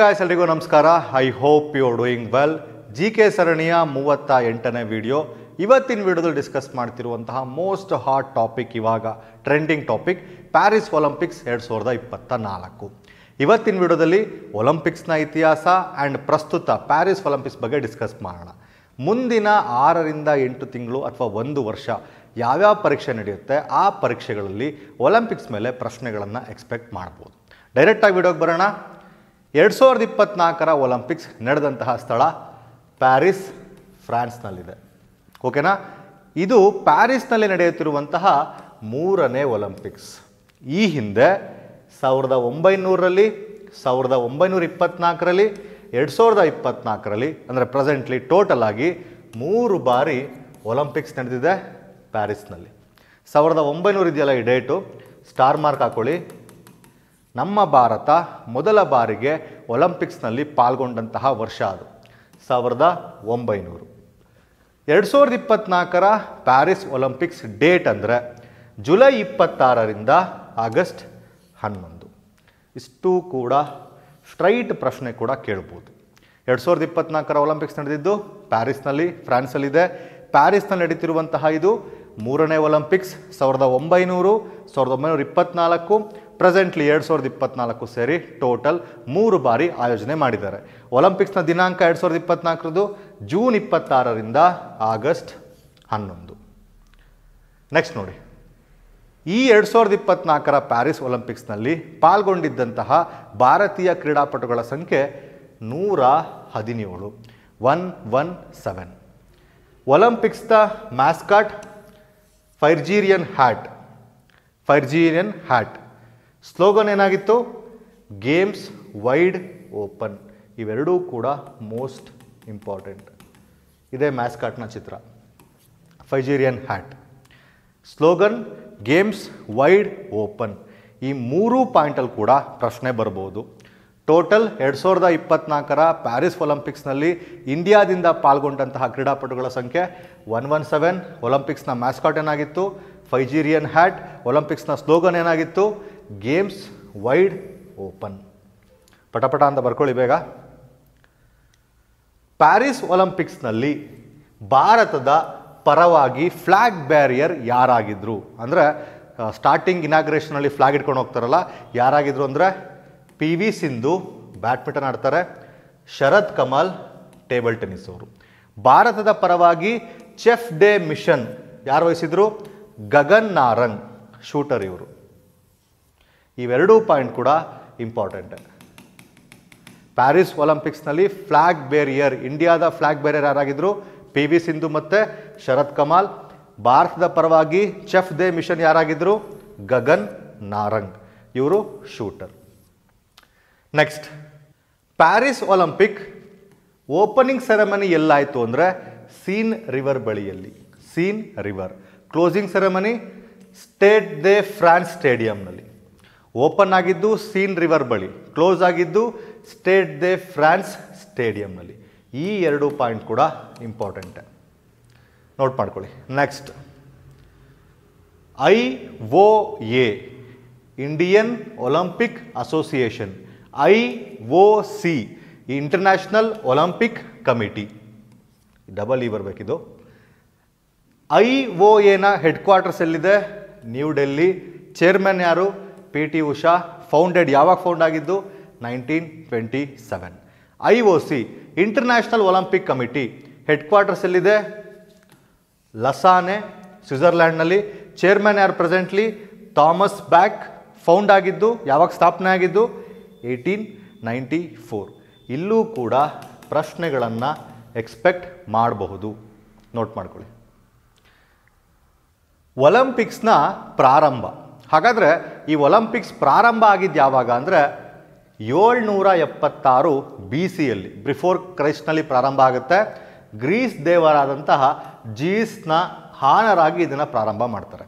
guys ಎಲ್ರಿಗೂ ನಮಸ್ಕಾರ I hope you are doing well G K ಸರಣಿಯ ಮೂವತ್ತ ಎಂಟನೇ ವಿಡಿಯೋ ಇವತ್ತಿನ ವಿಡಿಯೋದಲ್ಲಿ ಡಿಸ್ಕಸ್ ಮಾಡ್ತಿರುವಂತಹ ಮೋಸ್ಟ್ ಹಾಟ್ ಟಾಪಿಕ್ ಇವಾಗ ಟ್ರೆಂಡಿಂಗ್ ಟಾಪಿಕ್ ಪ್ಯಾರಿಸ್ ಒಲಿಂಪಿಕ್ಸ್ ಎರಡು ಸಾವಿರದ ಇಪ್ಪತ್ತ ನಾಲ್ಕು ಇವತ್ತಿನ ವಿಡಿಯೋದಲ್ಲಿ ಒಲಿಂಪಿಕ್ಸ್ನ ಇತಿಹಾಸ ಆ್ಯಂಡ್ ಪ್ರಸ್ತುತ ಪ್ಯಾರಿಸ್ ಒಲಿಂಪಿಕ್ಸ್ ಬಗ್ಗೆ ಡಿಸ್ಕಸ್ ಮಾಡೋಣ ಮುಂದಿನ ಆರರಿಂದ ಎಂಟು ತಿಂಗಳು ಅಥವಾ ಒಂದು ವರ್ಷ ಯಾವ್ಯಾವ ಪರೀಕ್ಷೆ ನಡೆಯುತ್ತೆ ಆ ಪರೀಕ್ಷೆಗಳಲ್ಲಿ ಒಲಿಂಪಿಕ್ಸ್ ಮೇಲೆ ಪ್ರಶ್ನೆಗಳನ್ನು ಎಕ್ಸ್ಪೆಕ್ಟ್ ಮಾಡ್ಬೋದು ಡೈರೆಕ್ಟಾಗಿ ವಿಡಿಯೋಗೆ ಬರೋಣ ಎರಡು ಸಾವಿರದ ಇಪ್ಪತ್ನಾಲ್ಕರ ಒಲಿಂಪಿಕ್ಸ್ ನಡೆದಂತಹ ಸ್ಥಳ ಪ್ಯಾರಿಸ್ ಫ್ರಾನ್ಸ್ನಲ್ಲಿದೆ ಓಕೆನಾ ಇದು ಪ್ಯಾರಿಸ್ನಲ್ಲಿ ನಡೆಯುತ್ತಿರುವಂತಹ ಮೂರನೇ ಒಲಿಂಪಿಕ್ಸ್ ಈ ಹಿಂದೆ ಸಾವಿರದ ಒಂಬೈನೂರಲ್ಲಿ ಸಾವಿರದ ಒಂಬೈನೂರ ಇಪ್ಪತ್ನಾಲ್ಕರಲ್ಲಿ ಎರಡು ಸಾವಿರದ ಇಪ್ಪತ್ನಾಲ್ಕರಲ್ಲಿ ಅಂದರೆ ಪ್ರೆಸೆಂಟ್ಲಿ ಟೋಟಲ್ ಆಗಿ ಮೂರು ಬಾರಿ ಒಲಿಂಪಿಕ್ಸ್ ನಡೆದಿದೆ ಪ್ಯಾರಿಸ್ನಲ್ಲಿ ಸಾವಿರದ ಒಂಬೈನೂರು ಇದೆಯಲ್ಲ ಈ ಡೇಟು ಸ್ಟಾರ್ ಮಾರ್ಕ್ ಹಾಕೊಳ್ಳಿ ನಮ್ಮ ಭಾರತ ಮೊದಲ ಬಾರಿಗೆ ಒಲಂಪಿಕ್ಸ್ನಲ್ಲಿ ಪಾಲ್ಗೊಂಡಂತಹ ವರ್ಷ ಅದು ಸಾವಿರದ ಒಂಬೈನೂರು ಎರಡು ಸಾವಿರದ ಇಪ್ಪತ್ತ್ನಾಲ್ಕರ ಪ್ಯಾರಿಸ್ ಒಲಂಪಿಕ್ಸ್ ಡೇಟ್ ಅಂದರೆ ಜುಲೈ ಇಪ್ಪತ್ತಾರರಿಂದ ಆಗಸ್ಟ್ ಹನ್ನೊಂದು ಇಷ್ಟು ಕೂಡ ಸ್ಟ್ರೈಟ್ ಪ್ರಶ್ನೆ ಕೂಡ ಕೇಳ್ಬೋದು ಎರಡು ಸಾವಿರದ ಇಪ್ಪತ್ನಾಲ್ಕರ ಒಲಂಪಿಕ್ಸ್ ನಡೆದಿದ್ದು ಪ್ಯಾರಿಸ್ನಲ್ಲಿ ಫ್ರಾನ್ಸಲ್ಲಿದೆ ಪ್ಯಾರಿಸ್ನಲ್ಲಿ ನಡೀತಿರುವಂತಹ ಇದು ಮೂರನೇ ಒಲಂಪಿಕ್ಸ್ ಸಾವಿರದ ಒಂಬೈನೂರು ಸಾವಿರದ ಒಂಬೈನೂರ ಇಪ್ಪತ್ತ್ನಾಲ್ಕು ಪ್ರೆಸೆಂಟ್ಲಿ ಎರಡು ಸಾವಿರದ ಇಪ್ಪತ್ನಾಲ್ಕು ಸೇರಿ ಟೋಟಲ್ ಮೂರು ಬಾರಿ ಆಯೋಜನೆ ಮಾಡಿದ್ದಾರೆ ಒಲಿಂಪಿಕ್ಸ್ನ ದಿನಾಂಕ ಎರಡು ಸಾವಿರದ ಇಪ್ಪತ್ನಾಲ್ಕರದು ಜೂನ್ ಇಪ್ಪತ್ತಾರರಿಂದ ಆಗಸ್ಟ್ ಹನ್ನೊಂದು ನೆಕ್ಸ್ಟ್ ನೋಡಿ ಈ ಎರಡು ಸಾವಿರದ ಇಪ್ಪತ್ನಾಲ್ಕರ ಪ್ಯಾರಿಸ್ ಒಲಿಂಪಿಕ್ಸ್ನಲ್ಲಿ ಪಾಲ್ಗೊಂಡಿದ್ದಂತಹ ಭಾರತೀಯ ಕ್ರೀಡಾಪಟುಗಳ ಸಂಖ್ಯೆ ನೂರ ಹದಿನೇಳು ಒನ್ ಒನ್ ಸೆವೆನ್ ಒಲಿಂಪಿಕ್ಸ್ದ mascot Phrygian hat Phrygian hat slogan ಏನಾಗಿತ್ತು ಗೇಮ್ಸ್ ವೈಡ್ ಓಪನ್ ಇವೆರಡೂ ಕೂಡ ಮೋಸ್ಟ್ ಇಂಪಾರ್ಟೆಂಟ್ ಇದೇ ಮ್ಯಾಸ್ಕಾಟ್ನ ಚಿತ್ರ Phrygian hat slogan games wide open ಈ ಮೂರೂ ಪಾಯಿಂಟಲ್ಲಿ ಕೂಡ ಪ್ರಶ್ನೆ ಬರ್ಬೋದು ಟೋಟಲ್ ಎರಡು ಸಾವಿರದ ಇಪ್ಪತ್ನಾಲ್ಕರ ಪ್ಯಾರಿಸ್ ಒಲಿಂಪಿಕ್ಸ್ನಲ್ಲಿ ಇಂಡಿಯಾದಿಂದ ಪಾಲ್ಗೊಂಡಂತಹ ಕ್ರೀಡಾಪಟುಗಳ ಸಂಖ್ಯೆ ಒನ್ ಒನ್ ಸೆವೆನ್ ಒಲಂಪಿಕ್ಸ್ನ ಮ್ಯಾಸ್ಕಾಟ್ ಏನಾಗಿತ್ತು ಫೈಜೀರಿಯನ್ ಹ್ಯಾಟ್ ಒಲಿಂಪಿಕ್ಸ್ನ ಸ್ಲೋಗನ್ ಏನಾಗಿತ್ತು ಗೇಮ್ಸ್ ವೈಡ್ ಓಪನ್ ಪಟಪಟ ಅಂತ ಬರ್ಕೊಳ್ಳಿ ಬೇಗ ಪ್ಯಾರಿಸ್ ಒಲಂಪಿಕ್ಸ್ನಲ್ಲಿ ಭಾರತದ ಪರವಾಗಿ ಫ್ಲ್ಯಾಗ್ ಬ್ಯಾರಿಯರ್ ಯಾರಾಗಿದ್ದರು ಅಂದರೆ ಸ್ಟಾರ್ಟಿಂಗ್ ಇನಾಗ್ರೇಷನಲ್ಲಿ ಫ್ಲ್ಯಾಗ್ ಇಟ್ಕೊಂಡು ಹೋಗ್ತಾರಲ್ಲ ಯಾರಾಗಿದ್ದರು ಅಂದರೆ ಪಿ ವಿ ಸಿಂಧು ಬ್ಯಾಡ್ಮಿಂಟನ್ ಆಡ್ತಾರೆ ಶರತ್ ಕಮಲ್ ಟೇಬಲ್ ಟೆನ್ನಿಸ್ ಅವರು ಭಾರತದ ಪರವಾಗಿ ಚೆಫ್ ಡೇ ಮಿಷನ್ ಯಾರು ವಹಿಸಿದ್ರು ಗಗನ್ ನಾರಂಗ್ ಶೂಟರ್ ಇವರು ಇವೆರಡೂ ಪಾಯಿಂಟ್ ಕೂಡ ಇಂಪಾರ್ಟೆಂಟ್ ಪ್ಯಾರಿಸ್ ಒಲಿಂಪಿಕ್ಸ್ನಲ್ಲಿ ಫ್ಲಾಗ್ ಬೇರಿಯರ್ ಇಂಡಿಯಾದ ಫ್ಲಾಗ್ ಬೇರಿಯರ್ ಯಾರಾಗಿದ್ದರು ಪಿ ವಿ ಸಿಂಧು ಮತ್ತು ಶರತ್ ಕಮಾಲ್ ಭಾರತದ ಪರವಾಗಿ ಚೆಫ್ ದೇ ಮಿಷನ್ ಯಾರಾಗಿದ್ದರು ಗಗನ್ ನಾರಂಗ್ ಇವರು shooter next Paris Olympic opening ceremony ಎಲ್ಲಾಯಿತು ಅಂದರೆ ಸೀನ್ ರಿವರ್ ಬಳಿಯಲ್ಲಿ Seine river closing ceremony Stade de France ಸ್ಟೇಡಿಯಂನಲ್ಲಿ ಓಪನ್ ಆಗಿದ್ದು ಸೀನ್ ರಿವರ್ ಬಳಿ ಕ್ಲೋಸ್ ಆಗಿದ್ದು ಸ್ಟೇಟ್ ದೆ ಫ್ರಾನ್ಸ್ ಸ್ಟೇಡಿಯಂನಲ್ಲಿ ಈ ಎರಡು ಪಾಯಿಂಟ್ ಕೂಡ ಇಂಪಾರ್ಟೆಂಟ್ ನೋಟ್ ಮಾಡ್ಕೊಳ್ಳಿ next I O A Indian Olympic association I O C international Olympic committee double E ಬರಬೇಕಿದು ಐ ಓ ಎನ ಹೆಡ್ ಕ್ವಾರ್ಟರ್ಸ್ ಎಲ್ಲಿದೆ ನ್ಯೂ ಡೆಲ್ಲಿ ಚೇರ್ಮನ್ ಯಾರು ಪಿ ಟಿ ಉಷಾ ಫೌಂಡೆಡ್ ಯಾವಾಗ ಫೌಂಡ್ ಆಗಿದ್ದು nineteen twenty seven I O C international Olympic committee headquarters ಎಲ್ಲಿದೆ Lausanne ಸ್ವಿಟ್ಜರ್ಲ್ಯಾಂಡ್ನಲ್ಲಿ chairman ಯಾರು presently Thomas Bach found ಆಗಿದ್ದು ಯಾವಾಗ ಸ್ಥಾಪನೆ ಆಗಿದ್ದು ಏಯ್ಟೀನ್ ನೈಂಟಿ ಫೋರ್ ಇಲ್ಲೂ ಕೂಡ ಪ್ರಶ್ನೆಗಳನ್ನು ಎಕ್ಸ್ಪೆಕ್ಟ್ ಮಾಡಬಹುದು ನೋಟ್ ಮಾಡ್ಕೊಳ್ಳಿ ಒಲಿಂಪಿಕ್ಸ್ನ ಪ್ರಾರಂಭ ಹಾಗಾದರೆ ಈ ಒಲಂಪಿಕ್ಸ್ ಪ್ರಾರಂಭ ಆಗಿದ್ದು ಯಾವಾಗ ಅಂದರೆ ಏಳ್ನೂರ ಎಪ್ಪತ್ತಾರು ಬಿ ಸಿಯಲ್ಲಿ ಬಿಫೋರ್ ಕ್ರೈಸ್ಟ್ನಲ್ಲಿ ಪ್ರಾರಂಭ ಆಗುತ್ತೆ ಗ್ರೀಸ್ ದೇವರಾದಂತಹ ಜೀಸ್ನ ಹಾನರಾಗಿ ಇದನ್ನು ಪ್ರಾರಂಭ ಮಾಡ್ತಾರೆ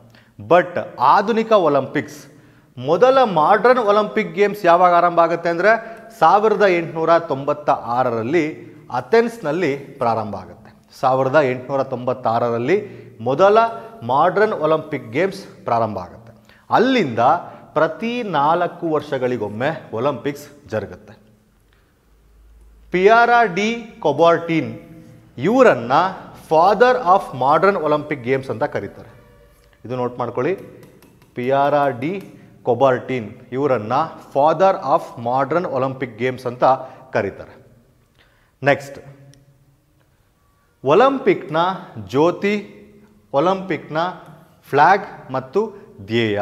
ಬಟ್ ಆಧುನಿಕ ಒಲಂಪಿಕ್ಸ್ ಮೊದಲ ಮಾಡ್ರನ್ ಒಲಂಪಿಕ್ ಗೇಮ್ಸ್ ಯಾವಾಗ ಆರಂಭ ಆಗುತ್ತೆ ಅಂದರೆ ಸಾವಿರದ ಎಂಟುನೂರ ತೊಂಬತ್ತ ಆರರಲ್ಲಿ ಅಥೆನ್ಸ್ನಲ್ಲಿ ಪ್ರಾರಂಭ ಆಗುತ್ತೆ ಸಾವಿರದ ಎಂಟುನೂರ ತೊಂಬತ್ತಾರರಲ್ಲಿ ಮೊದಲ ಮಾಡ್ರನ್ ಒಲಂಪಿಕ್ ಗೇಮ್ಸ್ ಪ್ರಾರಂಭ ಆಗುತ್ತೆ ಅಲ್ಲಿಂದ ಪ್ರತಿ ನಾಲ್ಕು ವರ್ಷಗಳಿಗೊಮ್ಮೆ ಒಲಿಂಪಿಕ್ಸ್ ಜರುಗುತ್ತೆ ಪಿಯಾರಾ ಡಿ ಕೊಬಾರ್ಟೀನ್ ಇವರನ್ನು father of modern Olympic games ಅಂತ ಕರೀತಾರೆ ಇದು ನೋಟ್ ಮಾಡ್ಕೊಳ್ಳಿ ಪಿಯಾರಾ ಡಿ ಕೊಬಾರ್ಟೀನ್ ಇವರನ್ನು father of modern Olympic games ಅಂತ ಕರೀತಾರೆ ನೆಕ್ಸ್ಟ್ ಒಲಂಪಿಕ್ನ ಜ್ಯೋತಿ ಒಲಂಪಿಕ್ನ ಫ್ಲ್ಯಾಗ್ ಮತ್ತು ಧ್ಯೇಯ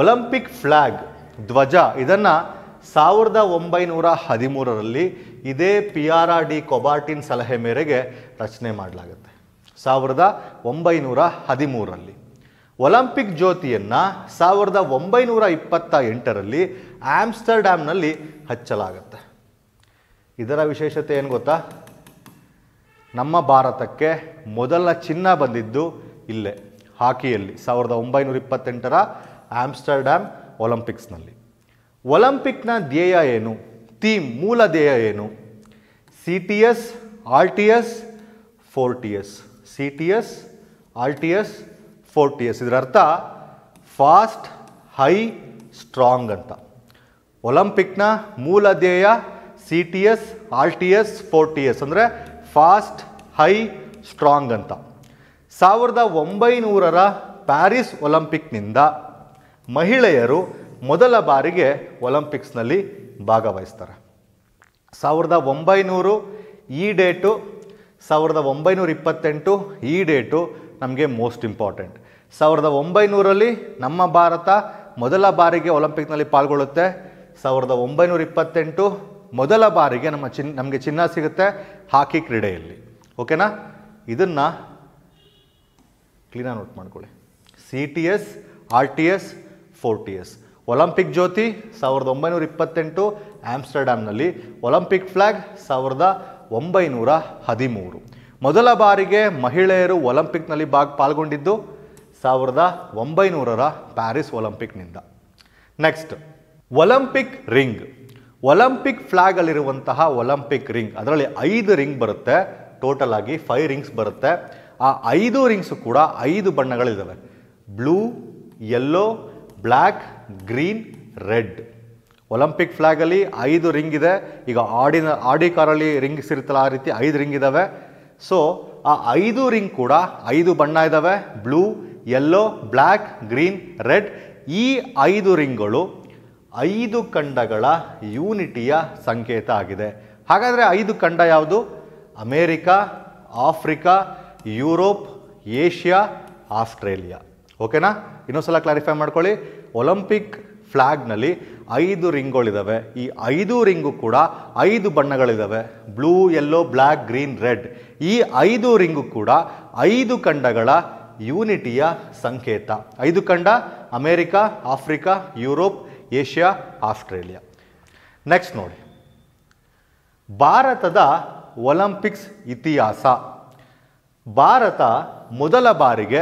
ಒಲಂಪಿಕ್ ಫ್ಲ್ಯಾಗ್ ಧ್ವಜ ಇದನ್ನು ಸಾವಿರದ ಒಂಬೈನೂರ ಹದಿಮೂರರಲ್ಲಿ ಇದೇ P R R D Coubertin ಸಲಹೆ ಮೇರೆಗೆ ರಚನೆ ಮಾಡಲಾಗುತ್ತೆ ಸಾವಿರದ ಒಂಬೈನೂರ ಹದಿಮೂರರಲ್ಲಿ ಒಲಂಪಿಕ್ ಜ್ಯೋತಿಯನ್ನು ಸಾವಿರದ ಒಂಬೈನೂರ ಇಪ್ಪತ್ತ ಎಂಟರಲ್ಲಿ ಆಮ್ಸ್ಟರ್ಡ್ಯಾಮ್ನಲ್ಲಿ ಹಚ್ಚಲಾಗುತ್ತೆ ಇದರ ವಿಶೇಷತೆ ಏನು ಗೊತ್ತಾ ನಮ್ಮ ಭಾರತಕ್ಕೆ ಮೊದಲ ಚಿನ್ನ ಬಂದಿದ್ದು ಇಲ್ಲೇ ಹಾಕಿಯಲ್ಲಿ ಸಾವಿರದ ಒಂಬೈನೂರ ಇಪ್ಪತ್ತೆಂಟರ ಆಮ್ಸ್ಟರ್ಡ್ಯಾಮ್ ಒಲಂಪಿಕ್ಸ್ನಲ್ಲಿ ಒಲಂಪಿಕ್ನ ಧ್ಯೇಯ ಏನು ಥೀಮ್ ಮೂಲ ಧ್ಯೇಯ ಏನು C T S R T S four T S C T S R T S four T S ಇದರರ್ಥ ಫಾಸ್ಟ್ ಹೈ ಸ್ಟ್ರಾಂಗ್ ಅಂತ ಒಲಂಪಿಕ್ನ ಮೂಲ ಧ್ಯೇಯ C T S R T S four T S ಅಂದರೆ fast high strong ಅಂತ ಸಾವಿರದ ಒಂಬೈನೂರರ Paris ಒಲಂಪಿಕ್ನಿಂದ ಮಹಿಳೆಯರು ಮೊದಲ ಬಾರಿಗೆ ಒಲಂಪಿಕ್ಸ್ನಲ್ಲಿ ಭಾಗವಹಿಸ್ತಾರೆ ಸಾವಿರದ ಒಂಬೈನೂರು ಈ ಡೇಟು ಸಾವಿರದ ಒಂಬೈನೂರ ಇಪ್ಪತ್ತೆಂಟು ಈ ಡೇಟು ನಮಗೆ ಮೋಸ್ಟ್ ಇಂಪಾರ್ಟೆಂಟ್ ಸಾವಿರದ ಒಂಬೈನೂರಲ್ಲಿ ನಮ್ಮ ಭಾರತ ಮೊದಲ ಬಾರಿಗೆ ಒಲಂಪಿಕ್ನಲ್ಲಿ ಪಾಲ್ಗೊಳ್ಳುತ್ತೆ ಸಾವಿರದ ಒಂಬೈನೂರ ಇಪ್ಪತ್ತೆಂಟು ಮೊದಲ ಬಾರಿಗೆ ನಮ್ಮ ಚಿನ್ ನಮಗೆ ಚಿನ್ನ ಸಿಗುತ್ತೆ ಹಾಕಿ ಕ್ರೀಡೆಯಲ್ಲಿ ಓಕೆನಾ ಇದನ್ನು ಕ್ಲೀನಾಗಿ ನೋಟ್ ಮಾಡ್ಕೊಳ್ಳಿ C T S R T S four T S Olympic ಜ್ಯೋತಿ ಸಾವಿರದ ಒಂಬೈನೂರ ಇಪ್ಪತ್ತೆಂಟು ಆಮ್ಸ್ಟರ್ಡ್ಯಾಮ್ನಲ್ಲಿ ಒಲಂಪಿಕ್ ಫ್ಲ್ಯಾಗ್ ಸಾವಿರದ ಒಂಬೈನೂರ ಹದಿಮೂರು ಮೊದಲ ಬಾರಿಗೆ ಮಹಿಳೆಯರು ಒಲಂಪಿಕ್ನಲ್ಲಿ ಭಾಗ ಪಾಲ್ಗೊಂಡಿದ್ದು ಸಾವಿರದ ಒಂಬೈನೂರರ ಪ್ಯಾರಿಸ್ ಒಲಂಪಿಕ್ನಿಂದ ನೆಕ್ಸ್ಟ್ ಒಲಂಪಿಕ್ ರಿಂಗ್ ಒಲಂಪಿಕ್ ಫ್ಲ್ಯಾಗಲ್ಲಿರುವಂತಹ ಒಲಂಪಿಕ್ ರಿಂಗ್ ಅದರಲ್ಲಿ ಐದು ರಿಂಗ್ ಬರುತ್ತೆ ಟೋಟಲ್ ಆಗಿ ಫೈವ್ ರಿಂಗ್ಸ್ ಬರುತ್ತೆ ಆ ಐದು ರಿಂಗ್ಸು ಕೂಡ ಐದು ಬಣ್ಣಗಳಿದ್ದಾವೆ blue yellow black green red Olympic ಫ್ಲ್ಯಾಗಲ್ಲಿ ಐದು ರಿಂಗ್ ಇದೆ ಈಗ ಆಡಿನ ಆಡಿ ಕಾರಲ್ಲಿ ರಿಂಗ್ಸ್ ಇರುತ್ತಲ್ಲ ಆ ರೀತಿ ಐದು ರಿಂಗ್ ಇದ್ದಾವೆ ಸೊ ಆ ಐದು ರಿಂಗ್ ಕೂಡ ಐದು ಬಣ್ಣ ಇದ್ದಾವೆ blue yellow black green red ಈ ಐದು ರಿಂಗ್ಗಳು ಐದು ಖಂಡಗಳ ಯೂನಿಟಿಯ ಸಂಕೇತ ಆಗಿದೆ ಹಾಗಾದರೆ ಐದು ಖಂಡ ಯಾವುದು America Africa Europe Asia Australia ಓಕೆನಾ ಇನ್ನೊಂದು ಸಲ ಕ್ಲಾರಿಫೈ ಮಾಡ್ಕೊಳ್ಳಿ ಒಲಂಪಿಕ್ ಫ್ಲ್ಯಾಗ್ನಲ್ಲಿ ಐದು ರಿಂಗ್ಗಳಿದ್ದಾವೆ ಈ ಐದು ರಿಂಗು ಕೂಡ ಐದು ಬಣ್ಣಗಳಿದ್ದಾವೆ blue yellow black green red ಈ ಐದು ರಿಂಗು ಕೂಡ ಐದು ಖಂಡಗಳ ಯೂನಿಟಿಯ ಸಂಕೇತ ಐದು ಖಂಡ America Africa Europe Asia Australia next ನೋಡಿ ಭಾರತದ ಒಲಂಪಿಕ್ಸ್ ಇತಿಹಾಸ ಭಾರತ ಮೊದಲ ಬಾರಿಗೆ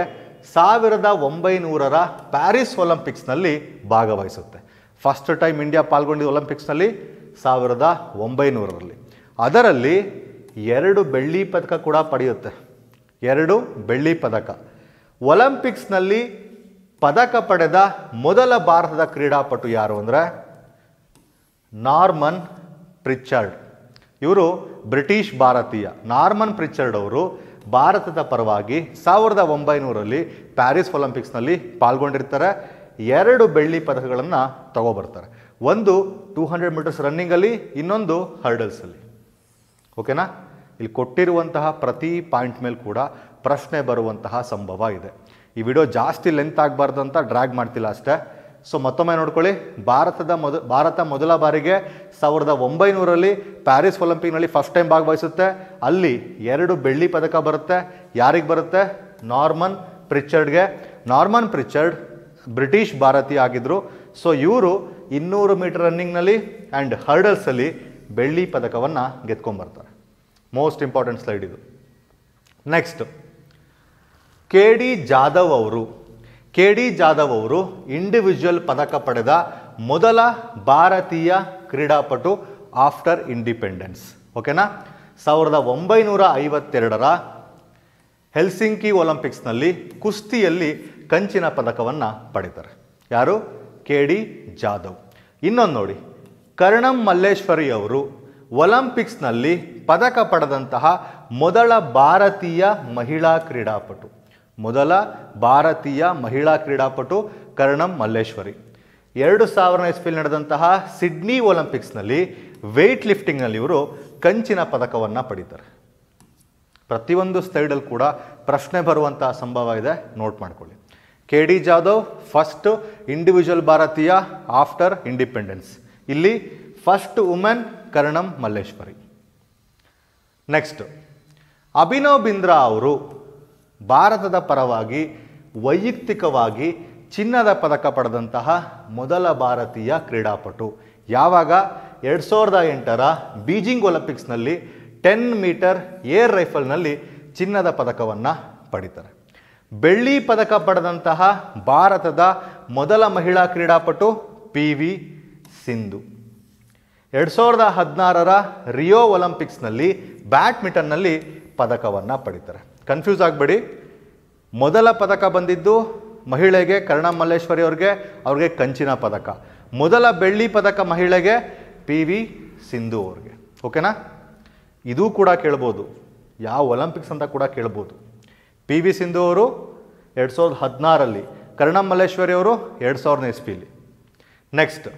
ಸಾವಿರದ ಒಂಬೈನೂರರ ಪ್ಯಾರಿಸ್ ಒಲಿಂಪಿಕ್ಸ್ನಲ್ಲಿ ಭಾಗವಹಿಸುತ್ತೆ ಫಸ್ಟ್ ಟೈಮ್ ಇಂಡಿಯಾ ಪಾಲ್ಗೊಂಡಿದ್ದ ಒಲಿಂಪಿಕ್ಸ್ನಲ್ಲಿ ಸಾವಿರದ ಒಂಬೈನೂರರಲ್ಲಿ ಅದರಲ್ಲಿ ಎರಡು ಬೆಳ್ಳಿ ಪದಕ ಕೂಡ ಪಡೆಯುತ್ತೆ ಎರಡು ಬೆಳ್ಳಿ ಪದಕ ಒಲಿಂಪಿಕ್ಸ್ನಲ್ಲಿ ಪದಕ ಪಡೆದ ಮೊದಲ ಭಾರತದ ಕ್ರೀಡಾಪಟು ಯಾರು ಅಂದರೆ ನಾರ್ಮನ್ ಪ್ರಿಚರ್ಡ್ ಇವರು ಬ್ರಿಟಿಷ್ ಭಾರತೀಯ ನಾರ್ಮನ್ ಪ್ರಿಚರ್ಡ್ ಅವರು ಭಾರತದ ಪರವಾಗಿ ಸಾವಿರದ ಒಂಬೈನೂರಲ್ಲಿ ಪ್ಯಾರಿಸ್ ಒಲಿಂಪಿಕ್ಸ್ನಲ್ಲಿ ಪಾಲ್ಗೊಂಡಿರ್ತಾರೆ ಎರಡು ಬೆಳ್ಳಿ ಪದಕಗಳನ್ನು ತಗೋಬರ್ತಾರೆ ಒಂದು ಟೂ ಹಂಡ್ರೆಡ್ ಮೀಟರ್ಸ್ ರನ್ನಿಂಗಲ್ಲಿ ಇನ್ನೊಂದು ಹರ್ಡಲ್ಸಲ್ಲಿ ಓಕೆನಾ ಇಲ್ಲಿ ಕೊಟ್ಟಿರುವಂತಹ ಪ್ರತಿ ಪಾಯಿಂಟ್ ಮೇಲೆ ಕೂಡ ಪ್ರಶ್ನೆ ಬರುವಂತಹ ಸಂಭವ ಇದೆ ಈ ವಿಡಿಯೋ ಜಾಸ್ತಿ ಲೆಂತ್ ಆಗಬಾರ್ದು ಅಂತ ಡ್ರ್ಯಾಗ್ ಮಾಡ್ತಿಲ್ಲ ಅಷ್ಟೇ ಸೊ ಮತ್ತೊಮ್ಮೆ ನೋಡ್ಕೊಳ್ಳಿ ಭಾರತದ ಮೊದ ಭಾರತ ಮೊದಲ ಬಾರಿಗೆ ಸಾವಿರದ ಒಂಬೈನೂರಲ್ಲಿ ಪ್ಯಾರಿಸ್ ಒಲಿಂಪಿಕ್ನಲ್ಲಿ ಫಸ್ಟ್ ಟೈಮ್ ಭಾಗವಹಿಸುತ್ತೆ ಅಲ್ಲಿ ಎರಡು ಬೆಳ್ಳಿ ಪದಕ ಬರುತ್ತೆ ಯಾರಿಗೆ ಬರುತ್ತೆ ನಾರ್ಮನ್ ಪ್ರಿಚರ್ಡ್ಗೆ ನಾರ್ಮನ್ ಪ್ರಿಚರ್ಡ್ ಬ್ರಿಟಿಷ್ ಭಾರತೀಯ ಆಗಿದ್ದರು ಸೊ ಇವರು ಇನ್ನೂರು ಮೀಟರ್ ರನ್ನಿಂಗ್ನಲ್ಲಿ ಆ್ಯಂಡ್ ಹರ್ಡಲ್ಸಲ್ಲಿ ಬೆಳ್ಳಿ ಪದಕವನ್ನು ಗೆದ್ಕೊಂಬರ್ತಾರೆ ಮೋಸ್ಟ್ ಇಂಪಾರ್ಟೆಂಟ್ ಸ್ಲೈಡ್ ಇದು ನೆಕ್ಸ್ಟ್ ಕೆ ಡಿ ಜಾಧವ್ ಅವರು ಕೆ ಡಿ ಜಾಧವ್ ಅವರು ಇಂಡಿವಿಜುವಲ್ ಪದಕ ಪಡೆದ ಮೊದಲ ಭಾರತೀಯ ಕ್ರೀಡಾಪಟು ಆಫ್ಟರ್ ಇಂಡಿಪೆಂಡೆನ್ಸ್ ಓಕೆನಾ ಸಾವಿರದ ಒಂಬೈನೂರ ಐವತ್ತೆರಡರ ಹೆಲ್ಸಿಂಕಿ ಒಲಿಂಪಿಕ್ಸ್ನಲ್ಲಿ ಕುಸ್ತಿಯಲ್ಲಿ ಕಂಚಿನ ಪದಕವನ್ನು ಪಡೆದರು ಯಾರು ಕೆ ಡಿ ಜಾಧವ್ ಇನ್ನೊಂದು ನೋಡಿ ಕರ್ಣಂ ಮಲ್ಲೇಶ್ವರಿ ಅವರು ಒಲಿಂಪಿಕ್ಸ್ನಲ್ಲಿ ಪದಕ ಪಡೆದಂತಹ ಮೊದಲ ಭಾರತೀಯ ಮಹಿಳಾ ಕ್ರೀಡಾಪಟು ಮೊದಲ ಭಾರತೀಯ ಮಹಿಳಾ ಕ್ರೀಡಾಪಟು ಕರ್ಣಂ ಮಲ್ಲೇಶ್ವರಿ ಎರಡು ಸಾವಿರ ಇಸ್ವಿಲ್ ನಡೆದಂತಹ ಸಿಡ್ನಿ ಒಲಿಂಪಿಕ್ಸ್ನಲ್ಲಿ ವೆಯ್ಟ್ ಲಿಫ್ಟಿಂಗ್ನಲ್ಲಿ ಇವರು ಕಂಚಿನ ಪದಕವನ್ನು ಪಡೀತಾರೆ ಪ್ರತಿಯೊಂದು ಸ್ಥೈಡಲ್ಲಿ ಕೂಡ ಪ್ರಶ್ನೆ ಬರುವಂತಹ ಸಂಭವ ಇದೆ ನೋಟ್ ಮಾಡ್ಕೊಳ್ಳಿ K D Jadhav first individual ಭಾರತೀಯ ಆಫ್ಟರ್ ಇಂಡಿಪೆಂಡೆನ್ಸ್ ಇಲ್ಲಿ first women Karnam Malleswari next Abhinav Bindra ಅವರು ಭಾರತದ ಪರವಾಗಿ ವೈಯಕ್ತಿಕವಾಗಿ ಚಿನ್ನದ ಪದಕ ಪಡೆದಂತಹ ಮೊದಲ ಭಾರತೀಯ ಕ್ರೀಡಾಪಟು ಯಾವಾಗ ಎರಡು ಸಾವಿರದ ಎಂಟರ ಬೀಜಿಂಗ್ ಒಲಿಂಪಿಕ್ಸ್ನಲ್ಲಿ ಟೆನ್ ಮೀಟರ್ ಏರ್ ರೈಫಲ್ನಲ್ಲಿ ಚಿನ್ನದ ಪದಕವನ್ನು ಪಡಿತಾರೆ ಬೆಳ್ಳಿ ಪದಕ ಪಡೆದಂತಹ ಭಾರತದ ಮೊದಲ ಮಹಿಳಾ ಕ್ರೀಡಾಪಟು ಪಿ ವಿ ಸಿಂಧು ಎರಡು ಸಾವಿರದ ಹದಿನಾರರ ರಿಯೋ ಒಲಿಂಪಿಕ್ಸ್ನಲ್ಲಿ ಬ್ಯಾಡ್ಮಿಂಟನ್ನಲ್ಲಿ ಪದಕವನ್ನು ಪಡಿತಾರೆ ಕನ್ಫ್ಯೂಸ್ ಆಗಬೇಡಿ ಮೊದಲ ಪದಕ ಬಂದಿದ್ದು ಮಹಿಳೆಗೆ ಕರ್ಣ ಮಲ್ಲೇಶ್ವರಿ ಅವ್ರಿಗೆ ಅವ್ರಿಗೆ ಕಂಚಿನ ಪದಕ ಮೊದಲ ಬೆಳ್ಳಿ ಪದಕ ಮಹಿಳೆಗೆ ಪಿ ವಿ ಸಿಂಧು ಅವ್ರಿಗೆ ಓಕೆನಾ ಇದು ಕೂಡ ಕೇಳ್ಬೋದು ಯಾವ ಒಲಿಂಪಿಕ್ಸ್ ಅಂತ ಕೂಡ ಕೇಳ್ಬೋದು ಪಿ ವಿ ಸಿಂಧು ಅವರು ಎರಡು ಸಾವಿರದ ಹದಿನಾರಲ್ಲಿ ಕರ್ಣ ಮಲ್ಲೇಶ್ವರಿ ಅವರು ಎರಡು ಸಾವಿರದ ಪಿಲಿ ನೆಕ್ಸ್ಟ್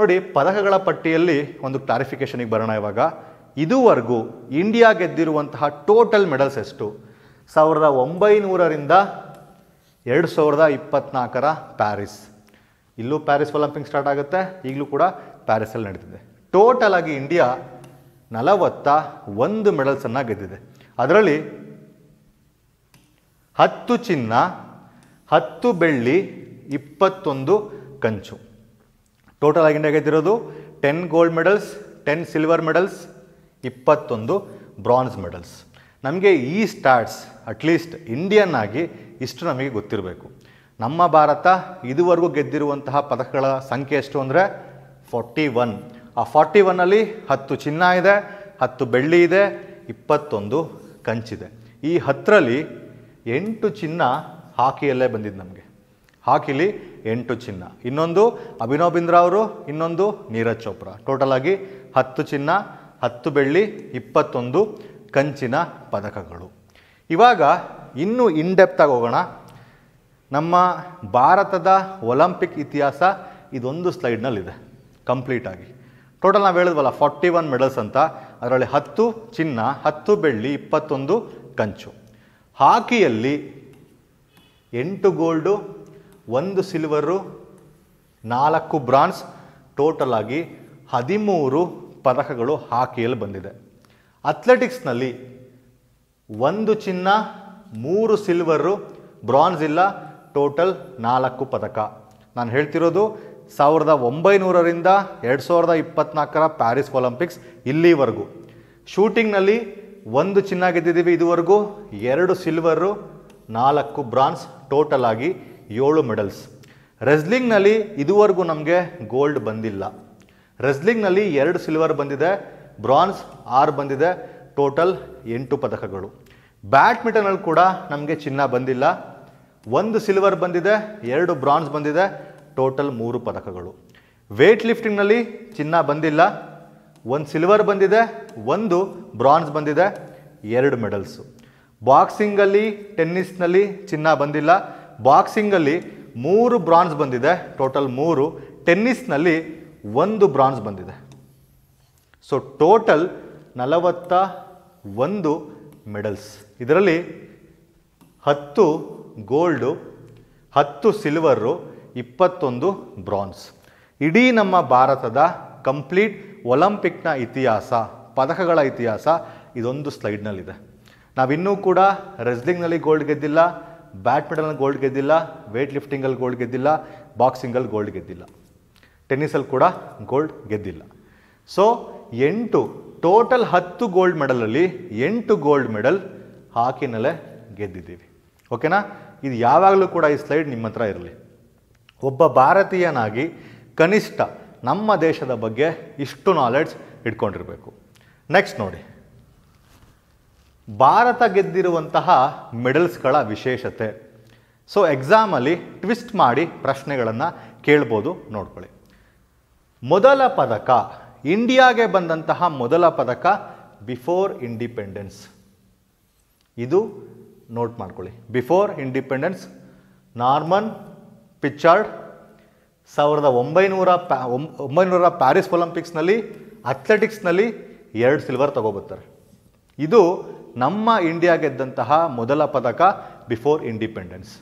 ನೋಡಿ ಪದಕಗಳ ಪಟ್ಟಿಯಲ್ಲಿ ಒಂದು ಕ್ಲಾರಿಫಿಕೇಷನಿಗೆ ಬರೋಣ ಇವಾಗ ಇದುವರೆಗೂ ಇಂಡಿಯಾ ಗೆದ್ದಿರುವಂತಹ ಟೋಟಲ್ ಮೆಡಲ್ಸ್ ಎಷ್ಟು ಸಾವಿರದ ಒಂಬೈನೂರರಿಂದ ಎರಡು ಸಾವಿರದ ಇಪ್ಪತ್ತ್ನಾಲ್ಕರ ಪ್ಯಾರಿಸ್ ಇಲ್ಲೂ ಪ್ಯಾರಿಸ್ ಒಲಂಪಿಕ್ ಸ್ಟಾರ್ಟ್ ಆಗುತ್ತೆ ಈಗಲೂ ಕೂಡ ಪ್ಯಾರಿಸಲ್ಲಿ ನಡೀತಿದೆ ಟೋಟಲ್ ಆಗಿ ಇಂಡಿಯಾ ನಲವತ್ತ ಒಂದು ಮೆಡಲ್ಸನ್ನು ಗೆದ್ದಿದೆ ಅದರಲ್ಲಿ ಹತ್ತು ಚಿನ್ನ ಹತ್ತು ಬೆಳ್ಳಿ ಇಪ್ಪತ್ತೊಂದು ಕಂಚು ಟೋಟಲ್ ಆಗಿ ಇಂಡಿಯಾ ಗೆದ್ದಿರೋದು ten gold medals ten silver medals ಇಪ್ಪತ್ತೊಂದು ಬ್ರಾನ್ಸ್ ಮೆಡಲ್ಸ್ ನಮಗೆ ಈ ಸ್ಟಾರ್ಟ್ಸ್ ಅಟ್ಲೀಸ್ಟ್ ಇಂಡಿಯನ್ ಆಗಿ ಇಷ್ಟು ನಮಗೆ ಗೊತ್ತಿರಬೇಕು ನಮ್ಮ ಭಾರತ ಇದುವರೆಗೂ ಗೆದ್ದಿರುವಂತಹ ಪದಕಗಳ ಸಂಖ್ಯೆ ಎಷ್ಟು ಅಂದರೆ ಫಾರ್ಟಿ ಒನ್ ಆ ಫಾರ್ಟಿ ಒನ್ನಲ್ಲಿ ಹತ್ತು ಚಿನ್ನ ಇದೆ ಹತ್ತು ಬೆಳ್ಳಿ ಇದೆ ಇಪ್ಪತ್ತೊಂದು ಕಂಚಿದೆ ಈ ಹತ್ತರಲ್ಲಿ ಎಂಟು ಚಿನ್ನ ಹಾಕಿಯಲ್ಲೇ ಬಂದಿದ್ದು ನಮಗೆ ಹಾಕಿಲಿ ಎಂಟು ಚಿನ್ನ ಇನ್ನೊಂದು ಅಭಿನವ್ ಬಿಂದ್ರಾ ಅವರು ಇನ್ನೊಂದು ನೀರಜ್ ಚೋಪ್ರಾ ಟೋಟಲ್ ಆಗಿ ಹತ್ತು ಚಿನ್ನ ಹತ್ತು ಬೆಳ್ಳಿ ಇಪ್ಪತ್ತೊಂದು ಕಂಚಿನ ಪದಕಗಳು ಇವಾಗ ಇನ್ನೂ ಇನ್ಡೆಪ್ತಾಗಿ ಹೋಗೋಣ ನಮ್ಮ ಭಾರತದ ಒಲಂಪಿಕ್ ಇತಿಹಾಸ ಇದೊಂದು ಸ್ಲೈಡ್ನಲ್ಲಿದೆ ಕಂಪ್ಲೀಟಾಗಿ ಟೋಟಲ್ ನಾವು ಹೇಳಿದ್ವಲ್ಲ ಫಾರ್ಟಿ ಒನ್ ಮೆಡಲ್ಸ್ ಅಂತ ಅದರಲ್ಲಿ ಹತ್ತು ಚಿನ್ನ ಹತ್ತು ಬೆಳ್ಳಿ ಇಪ್ಪತ್ತೊಂದು ಕಂಚು ಹಾಕಿಯಲ್ಲಿ ಎಂಟು ಗೋಲ್ಡು ಒಂದು ಸಿಲ್ವರು ನಾಲ್ಕು ಬ್ರಾನ್ಸ್ ಟೋಟಲಾಗಿ ಹದಿಮೂರು ಪದಕಗಳು ಹಾಕಿಯಲ್ಲಿ ಬಂದಿದೆ ಅಥ್ಲೆಟಿಕ್ಸ್ನಲ್ಲಿ ಒಂದು ಚಿನ್ನ ಮೂರು ಸಿಲ್ವರು ಬ್ರಾನ್ಸ್ ಇಲ್ಲ ಟೋಟಲ್ ನಾಲ್ಕು ಪದಕ ನಾನು ಹೇಳ್ತಿರೋದು ಸಾವಿರದ ಒಂಬೈನೂರರಿಂದ ಎರಡು ಸಾವಿರದ ಇಪ್ಪತ್ನಾಲ್ಕರ ಪ್ಯಾರಿಸ್ ಒಲಿಂಪಿಕ್ಸ್ ಇಲ್ಲಿವರೆಗೂ ಶೂಟಿಂಗ್ನಲ್ಲಿ ಒಂದು ಚಿನ್ನ ಗೆದ್ದಿದ್ದೀವಿ ಇದುವರೆಗೂ ಎರಡು ಸಿಲ್ವರು ನಾಲ್ಕು ಬ್ರಾನ್ಸ್ ಟೋಟಲ್ ಆಗಿ ಏಳು ಮೆಡಲ್ಸ್ ರೆಸ್ಲಿಂಗ್ನಲ್ಲಿ ಇದುವರೆಗೂ ನಮಗೆ ಗೋಲ್ಡ್ ಬಂದಿಲ್ಲ ರೆಸ್ಲಿಂಗ್ನಲ್ಲಿ ಎರಡು ಸಿಲ್ವರ್ ಬಂದಿದೆ ಬ್ರಾನ್ಸ್ ಆರು ಬಂದಿದೆ ಟೋಟಲ್ ಎಂಟು ಪದಕಗಳು ಬ್ಯಾಡ್ಮಿಂಟನಲ್ಲಿ ಕೂಡ ನಮಗೆ ಚಿನ್ನ ಬಂದಿಲ್ಲ ಒಂದು ಸಿಲ್ವರ್ ಬಂದಿದೆ ಎರಡು ಬ್ರಾನ್ಸ್ ಬಂದಿದೆ ಟೋಟಲ್ ಮೂರು ಪದಕಗಳು ವೇಟ್ ಲಿಫ್ಟಿಂಗ್ನಲ್ಲಿ ಚಿನ್ನ ಬಂದಿಲ್ಲ ಒಂದು ಸಿಲ್ವರ್ ಬಂದಿದೆ ಒಂದು ಬ್ರಾನ್ಸ್ ಬಂದಿದೆ ಎರಡು ಮೆಡಲ್ಸು ಬಾಕ್ಸಿಂಗಲ್ಲಿ ಟೆನ್ನಿಸ್ನಲ್ಲಿ ಚಿನ್ನ ಬಂದಿಲ್ಲ ಬಾಕ್ಸಿಂಗಲ್ಲಿ ಮೂರು ಬ್ರಾನ್ಸ್ ಬಂದಿದೆ ಟೋಟಲ್ ಮೂರು ಟೆನ್ನಿಸ್ನಲ್ಲಿ ಒಂದು ಬ್ರಾನ್ಸ್ ಬಂದಿದೆ ಸೊ ಟೋಟಲ್ ನಲವತ್ತ ಒಂದು ಮೆಡಲ್ಸ್ ಇದರಲ್ಲಿ ಹತ್ತು ಗೋಲ್ಡು ಹತ್ತು ಸಿಲ್ವರು ಇಪ್ಪತ್ತೊಂದು ಬ್ರಾನ್ಸ್ ಇಡೀ ನಮ್ಮ ಭಾರತದ ಕಂಪ್ಲೀಟ್ ಒಲಂಪಿಕ್ನ ಇತಿಹಾಸ ಪದಕಗಳ ಇತಿಹಾಸ ಇದೊಂದು ಸ್ಲೈಡ್ನಲ್ಲಿದೆ ನಾವಿನ್ನೂ ಕೂಡ ರೆಸ್ಲಿಂಗ್ನಲ್ಲಿ ಗೋಲ್ಡ್ ಗೆದ್ದಿಲ್ಲ ಬ್ಯಾಡ್ಮಿಂಟನ್ ಗೋಲ್ಡ್ ಗೆದ್ದಿಲ್ಲ ವೇಟ್ ಲಿಫ್ಟಿಂಗಲ್ಲಿ ಗೋಲ್ಡ್ ಗೆದ್ದಿಲ್ಲ ಬಾಕ್ಸಿಂಗಲ್ಲಿ ಗೋಲ್ಡ್ ಗೆದ್ದಿಲ್ಲ ಟೆನ್ನಿಸಲ್ಲಿ ಕೂಡ ಗೋಲ್ಡ್ ಗೆದ್ದಿಲ್ಲ ಸೊ ಎಂಟು ಟೋಟಲ್ ಹತ್ತು ಗೋಲ್ಡ್ ಮೆಡಲಲ್ಲಿ ಎಂಟು ಗೋಲ್ಡ್ ಮೆಡಲ್ ಹಾಕಿನಲ್ಲೇ ಗೆದ್ದಿದ್ದೀವಿ ಓಕೆನಾ ಇದು ಯಾವಾಗಲೂ ಕೂಡ ಈ ಸ್ಲೈಡ್ ನಿಮ್ಮ ಹತ್ರ ಇರಲಿ ಒಬ್ಬ ಭಾರತೀಯನಾಗಿ ಕನಿಷ್ಠ ನಮ್ಮ ದೇಶದ ಬಗ್ಗೆ ಇಷ್ಟು ನಾಲೆಡ್ಜ್ ಇಟ್ಕೊಂಡಿರಬೇಕು ನೆಕ್ಸ್ಟ್ ನೋಡಿ ಭಾರತ ಗೆದ್ದಿರುವಂತಹ ಮೆಡಲ್ಸ್ಗಳ ವಿಶೇಷತೆ ಸೊ ಎಕ್ಸಾಮಲ್ಲಿ ಟ್ವಿಸ್ಟ್ ಮಾಡಿ ಪ್ರಶ್ನೆಗಳನ್ನು ಕೇಳ್ಬೋದು ನೋಡ್ಕೊಳ್ಳಿ ಮೊದಲ ಪದಕ ಇಂಡಿಯಾಗೆ ಬಂದಂತಹ ಮೊದಲ ಪದಕ ಬಿಫೋರ್ ಇಂಡಿಪೆಂಡೆನ್ಸ್ ಇದು ನೋಟ್ ಮಾಡ್ಕೊಳ್ಳಿ ಬಿಫೋರ್ ಇಂಡಿಪೆಂಡೆನ್ಸ್ ನಾರ್ಮನ್ ಪಿಚ್ಚಾರ್ಡ್ ಸಾವಿರದ ಒಂಬೈನೂರ ಪ್ಯಾ ಒಂಬೈನೂರ ಪ್ಯಾರಿಸ್ ಒಲಿಂಪಿಕ್ಸ್ನಲ್ಲಿ ಅಥ್ಲೆಟಿಕ್ಸ್ನಲ್ಲಿ ಎರಡು ಸಿಲ್ವರ್ ತಗೋಬರ್ತಾರೆ ಇದು ನಮ್ಮ ಇಂಡಿಯಾ ಗೆದ್ದಂತಹ ಮೊದಲ ಪದಕ ಬಿಫೋರ್ ಇಂಡಿಪೆಂಡೆನ್ಸ್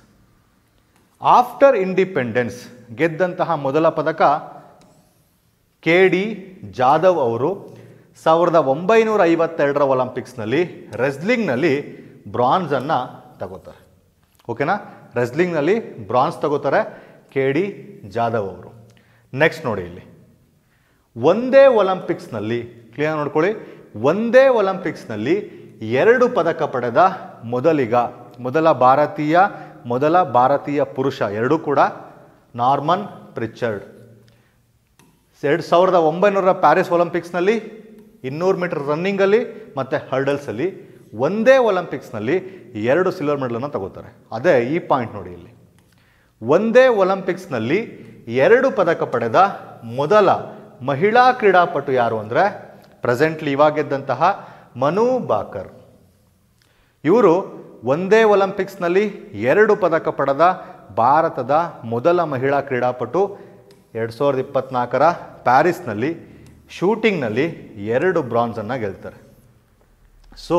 ಆಫ್ಟರ್ ಇಂಡಿಪೆಂಡೆನ್ಸ್ ಗೆದ್ದಂತಹ ಮೊದಲ ಪದಕ ಕೆ ಡಿ ಜಾಧವ್ ಅವರು ಸಾವಿರದ ಒಂಬೈನೂರ ಐವತ್ತೆರಡರ ಒಲಿಂಪಿಕ್ಸ್ನಲ್ಲಿ ರೆಸ್ಲಿಂಗ್ನಲ್ಲಿ ಬ್ರಾನ್ಸನ್ನು ತಗೋತಾರೆ ಓಕೆನಾ ರೆಸ್ಲಿಂಗ್ನಲ್ಲಿ ಬ್ರಾನ್ಸ್ ತಗೋತಾರೆ ಕೆ ಡಿ ಜಾಧವ್ ಅವರು ನೆಕ್ಸ್ಟ್ ನೋಡಿ ಇಲ್ಲಿ ಒಂದೇ ಒಲಿಂಪಿಕ್ಸ್ನಲ್ಲಿ ಕ್ಲಿಯರ್ ನೋಡ್ಕೊಳ್ಳಿ ಒಂದೇ ಒಲಿಂಪಿಕ್ಸ್ನಲ್ಲಿ ಎರಡು ಪದಕ ಪಡೆದ ಮೊದಲಿಗ ಮೊದಲ ಭಾರತೀಯ ಮೊದಲ ಭಾರತೀಯ ಪುರುಷ ಎರಡೂ ಕೂಡ ನಾರ್ಮನ್ ಪ್ರಿಚರ್ಡ್ ಎರಡು ಸಾವಿರದ ಒಂಬೈನೂರ ಪ್ಯಾರಿಸ್ ಒಲಿಂಪಿಕ್ಸ್ನಲ್ಲಿ ಇನ್ನೂರು ಮೀಟರ್ ರನ್ನಿಂಗಲ್ಲಿ ಮತ್ತು ಹರ್ಡಲ್ಸಲ್ಲಿ ಒಂದೇ ಒಲಿಂಪಿಕ್ಸ್ನಲ್ಲಿ ಎರಡು ಸಿಲ್ವರ್ ಮೆಡಲನ್ನು ತಗೋತಾರೆ ಅದೇ ಈ ಪಾಯಿಂಟ್ ನೋಡಿ ಇಲ್ಲಿ ಒಂದೇ ಒಲಿಂಪಿಕ್ಸ್ನಲ್ಲಿ ಎರಡು ಪದಕ ಪಡೆದ ಮೊದಲ ಮಹಿಳಾ ಕ್ರೀಡಾಪಟು ಯಾರು ಅಂದರೆ ಪ್ರೆಸೆಂಟ್ಲಿ ಇವಾಗಿದ್ದಂತಹ ಮನು ಬಾಕರ್ ಇವರು ಒಂದೇ ಒಲಿಂಪಿಕ್ಸ್ನಲ್ಲಿ ಎರಡು ಪದಕ ಪಡೆದ ಭಾರತದ ಮೊದಲ ಮಹಿಳಾ ಕ್ರೀಡಾಪಟು ಎರಡು ಸಾವಿರದ ಇಪ್ಪತ್ತ್ನಾಲ್ಕರ ಪ್ಯಾರಿಸ್ನಲ್ಲಿ ಶೂಟಿಂಗ್ನಲ್ಲಿ ಎರಡು ಬ್ರಾನ್ಸನ್ನು ಗೆಲ್ತಾರೆ ಸೊ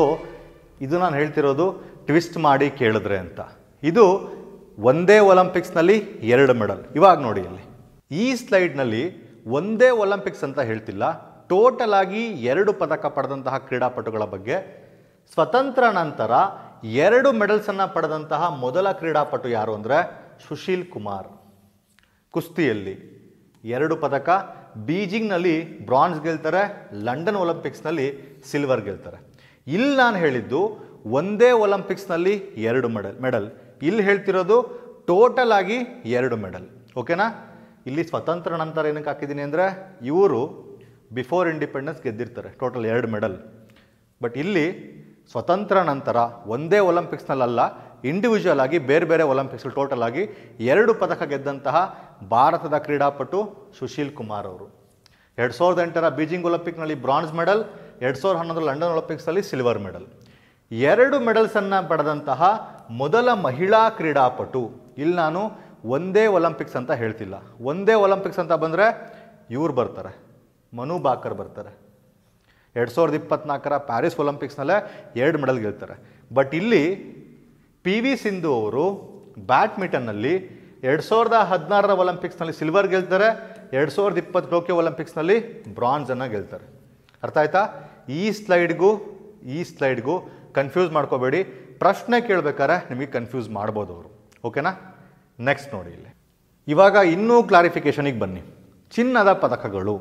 ಇದು ನಾನು ಹೇಳ್ತಿರೋದು ಟ್ವಿಸ್ಟ್ ಮಾಡಿ ಕೇಳಿದ್ರೆ ಅಂತ ಇದು ಒಂದೇ ಒಲಂಪಿಕ್ಸ್ನಲ್ಲಿ ಎರಡು ಮೆಡಲ್ ಇವಾಗ ನೋಡಿ ಇಲ್ಲಿ ಈ ಸ್ಲೈಡ್ನಲ್ಲಿ ಒಂದೇ ಒಲಿಂಪಿಕ್ಸ್ ಅಂತ ಹೇಳ್ತಿಲ್ಲ ಟೋಟಲ್ ಆಗಿ ಎರಡು ಪದಕ ಪಡೆದಂತಹ ಕ್ರೀಡಾಪಟುಗಳ ಬಗ್ಗೆ ಸ್ವತಂತ್ರ ನಂತರ ಎರಡು ಮೆಡಲ್ಸನ್ನು ಪಡೆದಂತಹ ಮೊದಲ ಕ್ರೀಡಾಪಟು ಯಾರು ಅಂದರೆ ಸುಶೀಲ್ ಕುಮಾರ್ ಕುಸ್ತಿಯಲ್ಲಿ ಎರಡು ಪದಕ ಬೀಜಿಂಗ್ನಲ್ಲಿ ಬ್ರಾನ್ಸ್ ಗೆಲ್ತಾರೆ ಲಂಡನ್ ಒಲಿಂಪಿಕ್ಸ್ನಲ್ಲಿ ಸಿಲ್ವರ್ ಗೆಲ್ತಾರೆ ಇಲ್ಲಿ ನಾನು ಹೇಳಿದ್ದು ಒಂದೇ ಒಲಿಂಪಿಕ್ಸ್ನಲ್ಲಿ ಎರಡು ಮೆಡಲ್ ಮೆಡಲ್ ಇಲ್ಲಿ ಹೇಳ್ತಿರೋದು ಟೋಟಲ್ ಆಗಿ ಎರಡು ಮೆಡಲ್ ಓಕೆನಾ ಇಲ್ಲಿ ಸ್ವತಂತ್ರ ನಂತರ ಏನಕ್ಕೆ ಹಾಕಿದ್ದೀನಿ ಅಂದರೆ ಇವರು ಬಿಫೋರ್ ಇಂಡಿಪೆಂಡೆನ್ಸ್ ಗೆದ್ದಿರ್ತಾರೆ ಟೋಟಲ್ ಎರಡು ಮೆಡಲ್ ಬಟ್ ಇಲ್ಲಿ ಸ್ವತಂತ್ರ ನಂತರ ಒಂದೇ ಒಲಂಪಿಕ್ಸ್ನಲ್ಲ ಇಂಡಿವಿಜುವಲ್ ಆಗಿ ಬೇರೆ ಬೇರೆ ಒಲಿಂಪಿಕ್ಸ್ ಟೋಟಲ್ ಆಗಿ ಎರಡು ಪದಕ ಗೆದ್ದಂತಹ ಭಾರತದ ಕ್ರೀಡಾಪಟು ಸುಶೀಲ್ ಕುಮಾರ್ ಅವರು ಎರಡು ಸಾವಿರದ ಎಂಟರ ಬೀಜಿಂಗ್ ಒಲಿಂಪಿಕ್ನಲ್ಲಿ ಬ್ರಾಂಜ್ ಮೆಡಲ್ ಎರಡು ಸಾವಿರದ ಹನ್ನೊಂದರ ಲಂಡನ್ ಒಲಿಂಪಿಕ್ಸಲ್ಲಿ ಸಿಲ್ವರ್ ಮೆಡಲ್ ಎರಡು ಮೆಡಲ್ಸನ್ನು ಪಡೆದಂತಹ ಮೊದಲ ಮಹಿಳಾ ಕ್ರೀಡಾಪಟು ಇಲ್ಲಿ ನಾನು ಒಂದೇ ಒಲಿಂಪಿಕ್ಸ್ ಅಂತ ಹೇಳ್ತಿಲ್ಲ ಒಂದೇ ಒಲಿಂಪಿಕ್ಸ್ ಅಂತ ಬಂದರೆ ಇವ್ರು ಬರ್ತಾರೆ ಮನು ಬಾಕರ್ ಬರ್ತಾರೆ ಎರಡು ಸಾವಿರದ ಇಪ್ಪತ್ನಾಲ್ಕರ ಪ್ಯಾರಿಸ್ ಒಲಿಂಪಿಕ್ಸ್ನಲ್ಲೇ ಎರಡು ಮೆಡಲ್ ಗೆಲ್ತಾರೆ ಬಟ್ ಇಲ್ಲಿ ಪಿ ವಿ ಸಿಂಧು ಅವರು ಬ್ಯಾಡ್ಮಿಂಟನ್ನಲ್ಲಿ ಎರಡು ಸಾವಿರದ ಹದಿನಾರರ ಒಲಿಂಪಿಕ್ಸ್ನಲ್ಲಿ ಸಿಲ್ವರ್ ಗೆಲ್ತಾರೆ ಎರಡು ಸಾವಿರದ ಇಪ್ಪತ್ತು ಟೋಕಿಯೋ ಒಲಿಂಪಿಕ್ಸ್ನಲ್ಲಿ ಬ್ರಾನ್ಸನ್ನು ಗೆಲ್ತಾರೆ ಅರ್ಥ ಆಯ್ತಾ ಈ ಸ್ಲೈಡ್ಗೂ ಈ ಸ್ಲೈಡ್ಗೂ ಕನ್ಫ್ಯೂಸ್ ಮಾಡ್ಕೋಬೇಡಿ ಪ್ರಶ್ನೆ ಕೇಳಬೇಕಾದ್ರೆ ನಿಮಗೆ ಕನ್ಫ್ಯೂಸ್ ಮಾಡ್ಬೋದು ಅವರು ಓಕೆನಾ ನೆಕ್ಸ್ಟ್ ನೋಡಿ ಇಲ್ಲಿ ಇವಾಗ ಇನ್ನೂ ಕ್ಲಾರಿಫಿಕೇಷನಿಗೆ ಬನ್ನಿ ಚಿನ್ನದ ಪದಕಗಳು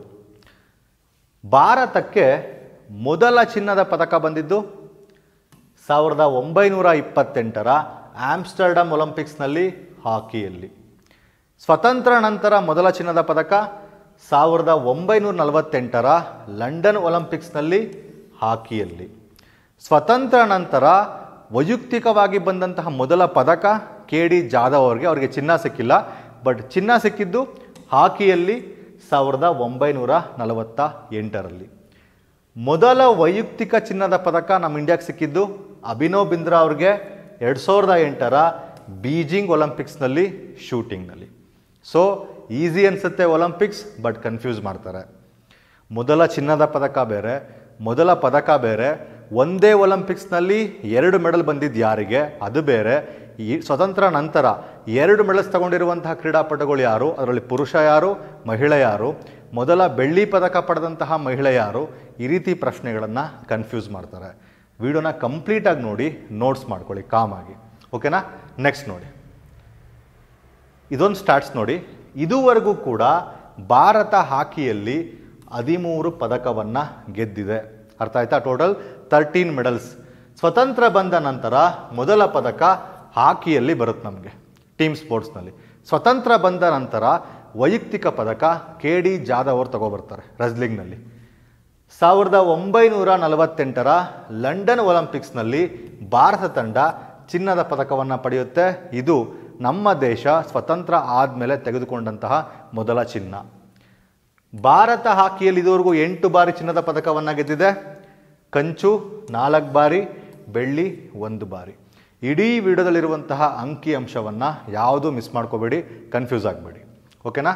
ಭಾರತಕ್ಕೆ ಮೊದಲ ಚಿನ್ನದ ಪದಕ ಬಂದಿದ್ದು ಸಾವಿರದ ಒಂಬೈನೂರ ಇಪ್ಪತ್ತೆಂಟರ ಆಮ್ಸ್ಟರ್ಡಮ್ ಒಲಿಂಪಿಕ್ಸ್ನಲ್ಲಿ ಹಾಕಿಯಲ್ಲಿ ಸ್ವತಂತ್ರ ನಂತರ ಮೊದಲ ಚಿನ್ನದ ಪದಕ ಸಾವಿರದ ಒಂಬೈನೂರ ನಲವತ್ತೆಂಟರ ಲಂಡನ್ ಒಲಿಂಪಿಕ್ಸ್ನಲ್ಲಿ ಹಾಕಿಯಲ್ಲಿ ಸ್ವತಂತ್ರ ನಂತರ ವೈಯಕ್ತಿಕವಾಗಿ ಬಂದಂತಹ ಮೊದಲ ಪದಕ ಕೆ ಡಿ ಜಾಧವ್ ಅವರಿಗೆ ಅವರಿಗೆ ಚಿನ್ನ ಸಿಕ್ಕಿಲ್ಲ ಬಟ್ ಚಿನ್ನ ಸಿಕ್ಕಿದ್ದು ಹಾಕಿಯಲ್ಲಿ ಸಾವಿರದ ಒಂಬೈನೂರ ನಲವತ್ತ ಎಂಟರಲ್ಲಿ ಮೊದಲ ವೈಯಕ್ತಿಕ ಚಿನ್ನದ ಪದಕ ನಮ್ಮ ಇಂಡಿಯಾಗೆ ಸಿಕ್ಕಿದ್ದು ಅಭಿನವ್ ಬಿಂದ್ರಾ ಅವ್ರಿಗೆ ಎರಡು ಸಾವಿರದ ಎಂಟರ ಬೀಜಿಂಗ್ ಒಲಂಪಿಕ್ಸ್ನಲ್ಲಿ ಶೂಟಿಂಗ್ನಲ್ಲಿ ಸೊ ಈಸಿ ಅನಿಸುತ್ತೆ ಒಲಿಂಪಿಕ್ಸ್ ಬಟ್ ಕನ್ಫ್ಯೂಸ್ ಮಾಡ್ತಾರೆ ಮೊದಲ ಚಿನ್ನದ ಪದಕ ಬೇರೆ ಮೊದಲ ಪದಕ ಬೇರೆ ಒಂದೇ ಒಲಂಪಿಕ್ಸ್ನಲ್ಲಿ ಎರಡು ಮೆಡಲ್ ಬಂದಿದ್ದು ಯಾರಿಗೆ ಅದು ಬೇರೆ ಈ ಸ್ವತಂತ್ರ ನಂತರ ಎರಡು ಮೆಡಲ್ಸ್ ತಗೊಂಡಿರುವಂತಹ ಕ್ರೀಡಾಪಟುಗಳು ಯಾರು ಅದರಲ್ಲಿ ಪುರುಷ ಯಾರು ಮಹಿಳೆ ಯಾರು ಮೊದಲ ಬೆಳ್ಳಿ ಪದಕ ಪಡೆದಂತಹ ಮಹಿಳೆ ಯಾರು ಈ ರೀತಿ ಪ್ರಶ್ನೆಗಳನ್ನು ಕನ್ಫ್ಯೂಸ್ ಮಾಡ್ತಾರೆ ವಿಡಿಯೋನ ಕಂಪ್ಲೀಟಾಗಿ ನೋಡಿ ನೋಟ್ಸ್ ಮಾಡ್ಕೊಳ್ಳಿ ಕಾಮಾಗಿ ಓಕೆನಾ ನೆಕ್ಸ್ಟ್ ನೋಡಿ ಇದೊಂದು ಸ್ಟಾರ್ಟ್ಸ್ ನೋಡಿ ಇದುವರೆಗೂ ಕೂಡ ಭಾರತ ಹಾಕಿಯಲ್ಲಿ ಹದಿಮೂರು ಪದಕವನ್ನು ಗೆದ್ದಿದೆ ಅರ್ಥ ಆಯ್ತಾ ಟೋಟಲ್ ತರ್ಟೀನ್ ಮೆಡಲ್ಸ್ ಸ್ವತಂತ್ರ ಬಂದ ನಂತರ ಮೊದಲ ಪದಕ ಹಾಕಿಯಲ್ಲಿ ಬರುತ್ತೆ ನಮಗೆ ಟೀಮ್ ಸ್ಪೋರ್ಟ್ಸ್ನಲ್ಲಿ ಸ್ವತಂತ್ರ ಬಂದ ನಂತರ ವೈಯಕ್ತಿಕ ಪದಕ ಕೆ ಡಿ ಜಾಧವ್ ಅವರು ತಗೊಬರ್ತಾರೆ ರಜ್ಲಿಂಗ್ನಲ್ಲಿ ಸಾವಿರದ ಒಂಬೈನೂರ ನಲವತ್ತೆಂಟರ ಲಂಡನ್ ಒಲಂಪಿಕ್ಸ್ನಲ್ಲಿ ಭಾರತ ತಂಡ ಚಿನ್ನದ ಪದಕವನ್ನು ಪಡೆಯುತ್ತೆ ಇದು ನಮ್ಮ ದೇಶ ಸ್ವತಂತ್ರ ಆದಮೇಲೆ ತೆಗೆದುಕೊಂಡಂತಹ ಮೊದಲ ಚಿನ್ನ ಭಾರತ ಹಾಕಿಯಲ್ಲಿ ಇದುವರೆಗೂ ಎಂಟು ಬಾರಿ ಚಿನ್ನದ ಪದಕವನ್ನು ಗೆದ್ದಿದೆ ಕಂಚು ನಾಲ್ಕು ಬಾರಿ ಬೆಳ್ಳಿ ಒಂದು ಬಾರಿ ಇಡೀ ವಿಡಿಯೋದಲ್ಲಿರುವಂತಹ ಅಂಕಿ ಅಂಶವನ್ನು ಯಾವುದೂ ಮಿಸ್ ಮಾಡ್ಕೋಬೇಡಿ ಕನ್ಫ್ಯೂಸ್ ಆಗಬೇಡಿ ಓಕೆನಾ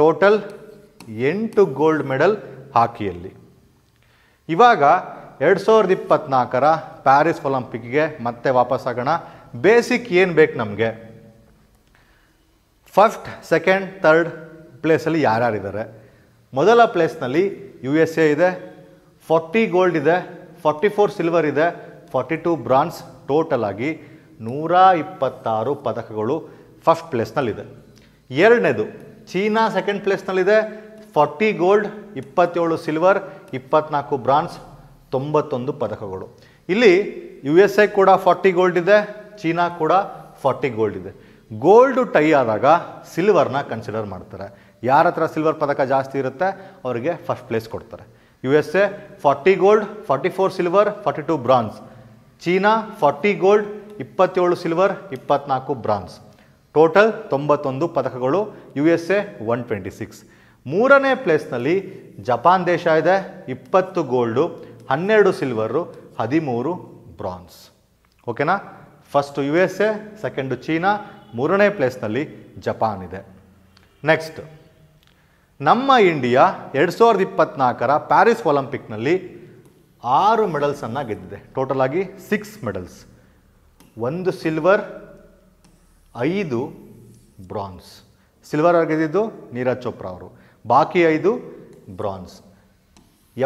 ಟೋಟಲ್ ಎಂಟು ಗೋಲ್ಡ್ ಮೆಡಲ್ ಹಾಕಿಯಲ್ಲಿ ಇವಾಗ ಎರಡು ಸಾವಿರದ ಇಪ್ಪತ್ತ್ನಾಲ್ಕರ ಪ್ಯಾರಿಸ್ ಒಲಂಪಿಕ್ಗೆ ಮತ್ತೆ ವಾಪಸ್ಸಾಗೋಣ ಬೇಸಿಕ್ ಏನು ಬೇಕು ನಮಗೆ ಫಸ್ಟ್ ಸೆಕೆಂಡ್ ಥರ್ಡ್ ಪ್ಲೇಸಲ್ಲಿ ಯಾರ್ಯಾರಿದ್ದಾರೆ ಮೊದಲ ಪ್ಲೇಸ್ನಲ್ಲಿ ಯು ಎಸ್ ಎ ಇದೆ ಫಾರ್ಟಿ ಗೋಲ್ಡ್ ಇದೆ ಫಾರ್ಟಿ ಫೋರ್ ಸಿಲ್ವರ್ ಇದೆ ಫಾರ್ಟಿ ಟೂ ಬ್ರಾನ್ಸ್ ಟೋಟಲ್ ಆಗಿ ನೂರ ಇಪ್ಪತ್ತಾರು ಪದಕಗಳು ಫಸ್ಟ್ ಪ್ಲೇಸ್ನಲ್ಲಿದೆ ಎರಡನೇದು ಚೀನಾ ಸೆಕೆಂಡ್ ಪ್ಲೇಸ್ನಲ್ಲಿದೆ ಫಾರ್ಟಿ ಗೋಲ್ಡ್ ಇಪ್ಪತ್ತೇಳು ಸಿಲ್ವರ್ ಇಪ್ಪತ್ನಾಲ್ಕು ಬ್ರಾನ್ಸ್ ತೊಂಬತ್ತೊಂದು ಪದಕಗಳು ಇಲ್ಲಿ ಯು ಎಸ್ ಎ ಕೂಡ ಫಾರ್ಟಿ ಗೋಲ್ಡ್ ಇದೆ ಚೀನಾ ಕೂಡ ಫಾರ್ಟಿ ಗೋಲ್ಡ್ ಇದೆ ಗೋಲ್ಡು ಟೈ ಆದಾಗ ಸಿಲ್ವರ್ನ ಕನ್ಸಿಡರ್ ಮಾಡ್ತಾರೆ ಯಾರ ಹತ್ರ ಸಿಲ್ವರ್ ಪದಕ ಜಾಸ್ತಿ ಇರುತ್ತೆ ಅವರಿಗೆ ಫಸ್ಟ್ ಪ್ಲೇಸ್ ಕೊಡ್ತಾರೆ U S A forty gold forty four silver forty two bronze China forty gold ಇಪ್ಪತ್ತೇಳು ಸಿಲ್ವರ್ ಇಪ್ಪತ್ನಾಲ್ಕು ಬ್ರಾನ್ಸ್ ಟೋಟಲ್ ತೊಂಬತ್ತೊಂದು ಪದಕಗಳು U S A one twenty six ಮೂರನೇ ಪ್ಲೇಸ್ನಲ್ಲಿ ಜಪಾನ್ ದೇಶ ಇದೆ ಇಪ್ಪತ್ತು ಗೋಲ್ಡು ಹನ್ನೆರಡು ಸಿಲ್ವರು ಹದಿಮೂರು ಬ್ರಾನ್ಸ್ ಓಕೆನಾ first U S A second China ಮೂರನೇ ಪ್ಲೇಸ್ನಲ್ಲಿ ಜಪಾನ್ ಇದೆ ನೆಕ್ಸ್ಟ್ ನಮ್ಮ ಇಂಡಿಯಾ ಎರಡು ಸಾವಿರದ ಇಪ್ಪತ್ತ್ನಾಲ್ಕರ ಪ್ಯಾರಿಸ್ ಒಲಂಪಿಕ್ನಲ್ಲಿ ಆರು ಮೆಡಲ್ಸನ್ನು ಗೆದ್ದಿದೆ ಟೋಟಲ್ ಆಗಿ ಸಿಕ್ಸ್ ಮೆಡಲ್ಸ್ ಒಂದು ಸಿಲ್ವರ್ ಐದು ಬ್ರಾನ್ಸ್ ಸಿಲ್ವರ್ ಗೆದ್ದಿದ್ದು ನೀರಜ್ ಚೋಪ್ರಾ ಅವರು ಬಾಕಿ ಐದು ಬ್ರಾನ್ಸ್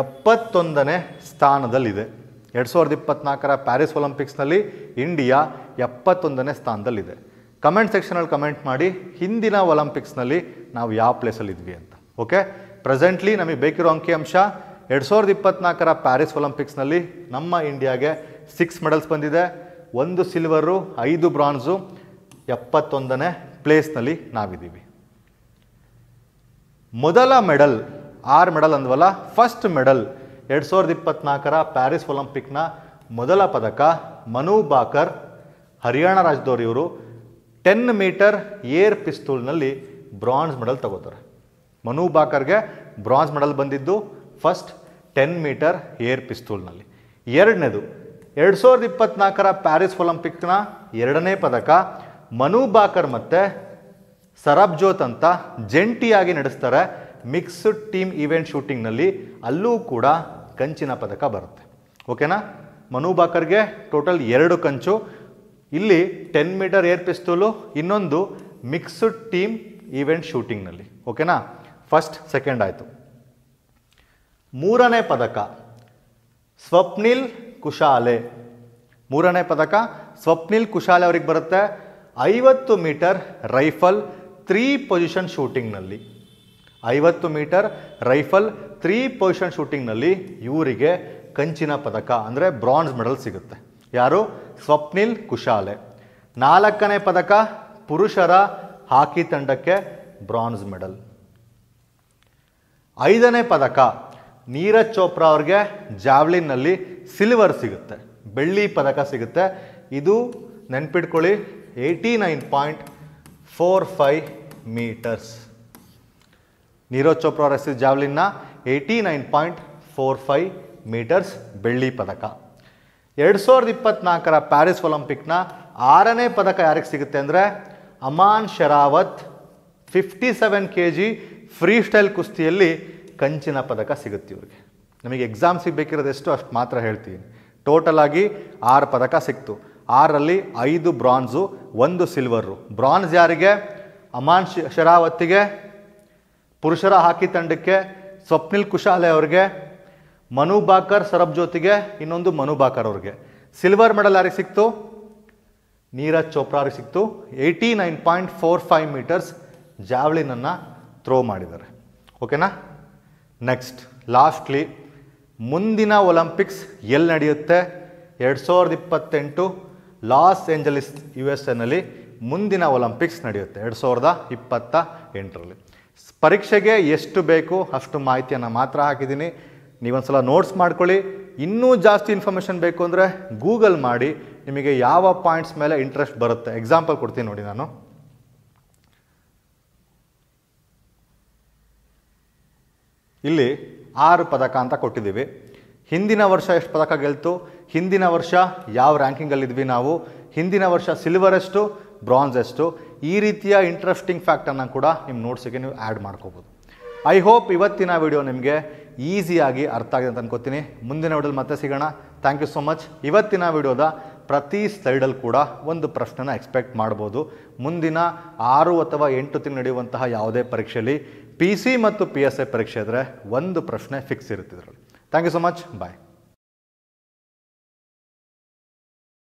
ಎಪ್ಪತ್ತೊಂದನೇ ಸ್ಥಾನದಲ್ಲಿದೆ ಎರಡು ಸಾವಿರದ ಇಪ್ಪತ್ತ್ನಾಲ್ಕರ ಪ್ಯಾರಿಸ್ ಒಲಿಂಪಿಕ್ಸ್ನಲ್ಲಿ ಇಂಡಿಯಾ ಎಪ್ಪತ್ತೊಂದನೇ ಸ್ಥಾನದಲ್ಲಿದೆ ಕಮೆಂಟ್ ಸೆಕ್ಷನಲ್ಲಿ ಕಮೆಂಟ್ ಮಾಡಿ ಹಿಂದಿನ ಒಲಿಂಪಿಕ್ಸ್ನಲ್ಲಿ ನಾವು ಯಾವ ಪ್ಲೇಸಲ್ಲಿದ್ವಿ ಅಂತ ಓಕೆ ಪ್ರೆಸೆಂಟ್ಲಿ ನಮಗೆ ಬೇಕಿರೋ ಅಂಕಿಅಂಶ ಎರಡು ಸಾವಿರದ ಇಪ್ಪತ್ತ್ನಾಲ್ಕರ ಪ್ಯಾರಿಸ್ ಒಲಿಂಪಿಕ್ಸ್ನಲ್ಲಿ ನಮ್ಮ ಇಂಡಿಯಾಗೆ ಸಿಕ್ಸ್ ಮೆಡಲ್ಸ್ ಬಂದಿದೆ ಒಂದು ಸಿಲ್ವರು ಐದು ಬ್ರಾನ್ಸು ಎಪ್ಪತ್ತೊಂದನೇ ಪ್ಲೇಸ್ನಲ್ಲಿ ನಾವಿದ್ದೀವಿ ಮೊದಲ ಮೆಡಲ್ ಆರ್ ಮೆಡಲ್ ಅಂದ್ವಲ್ಲ ಫಸ್ಟ್ ಮೆಡಲ್ ಎರಡು ಸಾವಿರದ ಇಪ್ಪತ್ನಾಲ್ಕರ ಪ್ಯಾರಿಸ್ ಒಲಂಪಿಕ್ನ ಮೊದಲ ಪದಕ ಮನು ಬಾಕರ್ ಹರಿಯಾಣ ರಾಜ್ಯದವರು ಇವರು ಟೆನ್ ಮೀಟರ್ ಏರ್ ಪಿಸ್ತೂಲ್ನಲ್ಲಿ ಬ್ರಾಂಜ್ ಮೆಡಲ್ ತಗೋತಾರೆ ಮನು ಬಾಕರ್ಗೆ ಬ್ರಾಂಜ್ ಮೆಡಲ್ ಬಂದಿದ್ದು ಫಸ್ಟ್ ಟೆನ್ ಮೀಟರ್ ಏರ್ ಪಿಸ್ತೂಲ್ನಲ್ಲಿ ಎರಡನೇದು ಎರಡು ಸಾವಿರದ ಇಪ್ಪತ್ನಾಲ್ಕರ ಪ್ಯಾರಿಸ್ ಒಲಂಪಿಕ್ನ ಎರಡನೇ ಪದಕ ಮನು ಬಾಕರ್ ಮತ್ತು ಸರಬ್ಜೋತ್ ಅಂತ ಜಂಟಿಯಾಗಿ ನಡೆಸ್ತಾರೆ ಮಿಕ್ಸ್ಡ್ ಟೀಮ್ ಈವೆಂಟ್ ಶೂಟಿಂಗ್ನಲ್ಲಿ ಅಲ್ಲೂ ಕೂಡ ಕಂಚಿನ ಪದಕ ಬರುತ್ತೆ ಓಕೆನಾ ಮನು ಬಾಕರ್ಗೆ ಟೋಟಲ್ ಎರಡು ಕಂಚು ಇಲ್ಲಿ ಟೆನ್ ಮೀಟರ್ ಏರ್ ಪಿಸ್ತೂಲು ಇನ್ನೊಂದು ಮಿಕ್ಸ್ಡ್ ಟೀಮ್ ಈವೆಂಟ್ ಶೂಟಿಂಗ್ನಲ್ಲಿ ಓಕೆನಾ ಫಸ್ಟ್ ಸೆಕೆಂಡ್ ಆಯಿತು ಮೂರನೇ ಪದಕ ಸ್ವಪ್ನಿಲ್ ಕುಶಾಲೆ ಮೂರನೇ ಪದಕ ಸ್ವಪ್ನಿಲ್ ಕುಶಾಲೆ ಅವ್ರಿಗೆ ಬರುತ್ತೆ ಐವತ್ತು ಮೀಟರ್ ರೈಫಲ್ ತ್ರೀ ಪೊಸಿಷನ್ ಶೂಟಿಂಗ್ನಲ್ಲಿ ಐವತ್ತು ಮೀಟರ್ ರೈಫಲ್ ತ್ರೀ ಪೊಸಿಷನ್ ಶೂಟಿಂಗ್ನಲ್ಲಿ ಇವರಿಗೆ ಕಂಚಿನ ಪದಕ ಅಂದರೆ ಬ್ರಾಂಜ್ ಮೆಡಲ್ ಸಿಗುತ್ತೆ ಯಾರು ಸ್ವಪ್ನಿಲ್ ಕುಶಾಲೆ ನಾಲ್ಕನೇ ಪದಕ ಪುರುಷರ ಹಾಕಿ ತಂಡಕ್ಕೆ ಬ್ರಾಂಜ್ ಮೆಡಲ್ ಐದನೇ ಪದಕ ನೀರಜ್ ಚೋಪ್ರಾ ಅವ್ರಿಗೆ ಜಾವ್ಲಿನ್ನಲ್ಲಿ ಸಿಲ್ವರ್ ಸಿಗುತ್ತೆ ಬೆಳ್ಳಿ ಪದಕ ಸಿಗುತ್ತೆ ಇದು ನೆನ್ಪಿಟ್ಕೊಳ್ಳಿ eighty nine point four five metres Neeraj Chopra ಎಸೆದ ಜಾವ್ಲಿನ್ನ eighty nine point four five metres ಬೆಳ್ಳಿ ಪದಕ ಎರಡು ಸಾವಿರದ ಇಪ್ಪತ್ತ್ನಾಲ್ಕರ ಪ್ಯಾರಿಸ್ ಒಲಿಂಪಿಕ್ನ ಆರನೇ ಪದಕ ಯಾರಿಗೆ ಸಿಗುತ್ತೆ ಅಂದರೆ Aman Sehrawat fifty seven K G freestyle ಕುಸ್ತಿಯಲ್ಲಿ ಕಂಚಿನ ಪದಕ ಸಿಗುತ್ತೆ ಇವ್ರಿಗೆ ನಮಗೆ ಎಕ್ಸಾಮ್ ಸಿಗಬೇಕಿರೋದೆಷ್ಟು ಅಷ್ಟು ಮಾತ್ರ ಹೇಳ್ತೀನಿ ಟೋಟಲಾಗಿ ಆರು ಪದಕ ಸಿಕ್ತು ಆರಲ್ಲಿ ಐದು ಬ್ರಾನ್ಸು ಒಂದು ಸಿಲ್ವರು ಬ್ರಾನ್ಸ್ ಯಾರಿಗೆ ಅಮಾನ್ ಶರಾವತಿಗೆ ಪುರುಷರ ಹಾಕಿ ತಂಡಕ್ಕೆ ಸ್ವಪ್ನಿಲ್ ಕುಶಾಲೆ ಅವ್ರಿಗೆ ಮನು ಬಾಕರ್ ಜ್ಯೋತಿಗೆ ಇನ್ನೊಂದು ಮನು ಬಾಕರ್ ಅವ್ರಿಗೆ ಸಿಲ್ವರ್ ಮೆಡಲ್ ಯಾರಿಗೆ ಸಿಕ್ತು ನೀರಜ್ ಚೋಪ್ರಾ ಅವ್ರಿಗೆ ಸಿಕ್ತು eighty nine point four five metres ಜಾವ್ಲಿನನ್ನು ಥ್ರೋ ಮಾಡಿದ್ದಾರೆ ಓಕೆನಾ ನೆಕ್ಸ್ಟ್ ಲಾಸ್ಟ್ಲಿ ಮುಂದಿನ ಒಲಂಪಿಕ್ಸ್ ಎಲ್ಲಿ ನಡೆಯುತ್ತೆ ಎರಡು ಸಾವಿರದ ಇಪ್ಪತ್ತೆಂಟು ಲಾಸ್ ಏಂಜಲಿಸ್ ಯು ಎಸ್ ಎನಲ್ಲಿ ಮುಂದಿನ ಒಲಿಂಪಿಕ್ಸ್ ನಡೆಯುತ್ತೆ ಎರಡು ಸಾವಿರದ ಇಪ್ಪತ್ತ ಎಂಟರಲ್ಲಿ ಪರೀಕ್ಷೆಗೆ ಎಷ್ಟು ಬೇಕು ಅಷ್ಟು ಮಾಹಿತಿಯನ್ನು ಮಾತ್ರ ಹಾಕಿದ್ದೀನಿ ಸಲ ನೋಟ್ಸ್ ಮಾಡ್ಕೊಳ್ಳಿ ಇನ್ನೂ ಜಾಸ್ತಿ ಇನ್ಫಾರ್ಮೇಷನ್ ಬೇಕು ಅಂದರೆ ಗೂಗಲ್ ಮಾಡಿ ನಿಮಗೆ ಯಾವ ಪಾಯಿಂಟ್ಸ್ ಮೇಲೆ ಇಂಟ್ರೆಸ್ಟ್ ಬರುತ್ತೆ ಎಕ್ಸಾಂಪಲ್ ಕೊಡ್ತೀನಿ ನೋಡಿ ನಾನು ಇಲ್ಲಿ ಆರು ಪದಕ ಅಂತ ಕೊಟ್ಟಿದ್ದೀವಿ ಹಿಂದಿನ ವರ್ಷ ಎಷ್ಟು ಪದಕ ಗೆಲ್ತು ಹಿಂದಿನ ವರ್ಷ ಯಾವ ರ್ಯಾಂಕಿಂಗಲ್ಲಿದ್ವಿ ನಾವು ಹಿಂದಿನ ವರ್ಷ ಸಿಲ್ವರ್ ಎಷ್ಟು ಬ್ರಾನ್ಸ್ ಎಷ್ಟು ಈ ರೀತಿಯ ಇಂಟ್ರೆಸ್ಟಿಂಗ್ ಫ್ಯಾಕ್ಟನ್ನು ಕೂಡ ನಿಮ್ಮ ನೋಟ್ಸಿಗೆ ನೀವು ಆ್ಯಡ್ ಮಾಡ್ಕೋಬೋದು ಐ ಹೋಪ್ ಇವತ್ತಿನ ವಿಡಿಯೋ ನಿಮಗೆ ಈಸಿಯಾಗಿ ಅರ್ಥ ಆಗಿದೆ ಅಂತ ಅನ್ಕೋತೀನಿ ಮುಂದಿನ ವಿಡಿಯೋಲ್ಲಿ ಮತ್ತೆ ಸಿಗೋಣ ಥ್ಯಾಂಕ್ ಯು ಸೋ ಮಚ್ ಇವತ್ತಿನ ವಿಡಿಯೋದ ಪ್ರತಿ ಸ್ಲೈಡಲ್ಲಿ ಕೂಡ ಒಂದು ಪ್ರಶ್ನೆನ ಎಕ್ಸ್ಪೆಕ್ಟ್ ಮಾಡ್ಬೋದು ಮುಂದಿನ ಆರು ಅಥವಾ ಎಂಟು ತಿಂಗಳು ನಡೆಯುವಂತಹ ಯಾವುದೇ ಪರೀಕ್ಷೆಯಲ್ಲಿ ಪಿ ಸಿ ಮತ್ತು ಪಿ ಎಸ್ ಐ ಪರೀಕ್ಷೆ ಇದ್ದರೆ ಒಂದು ಪ್ರಶ್ನೆ ಫಿಕ್ಸ್ ಇರುತ್ತೆ thank you so much bye